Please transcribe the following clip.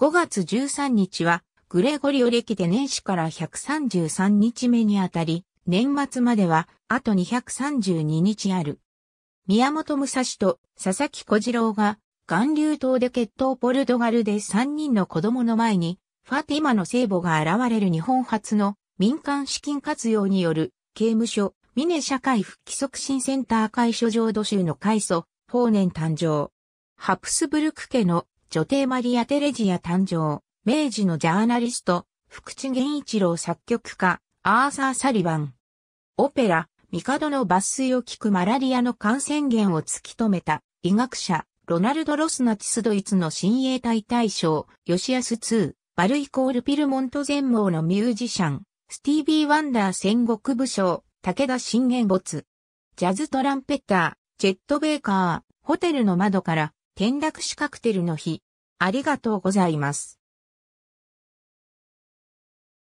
5月13日は、グレゴリオ歴で年始から133日目にあたり、年末までは、あと232日ある。宮本武蔵と佐々木小次郎が、岩流島で決闘ポルトガルで3人の子供の前に、ファティマの聖母が現れる日本初の民間資金活用による刑務所、ミネ社会復帰促進センター会所上土州の開祖、法年誕生。ハプスブルク家の女帝マリア・テレジア誕生、明治のジャーナリスト、福地源一郎作曲家、アーサー・サリバン。オペラ、帝の抜粋を聞くマラリアの感染源を突き止めた、医学者、ロナルド・ロスナチスドイツの親衛隊大将、ヨシアス2、バルイコール・ピルモント全盲のミュージシャン、スティービー・ワンダー戦国武将、武田信玄没。ジャズトランペッター、ジェットベーカー、ホテルの窓から、転落死カクテルの日、ありがとうございます。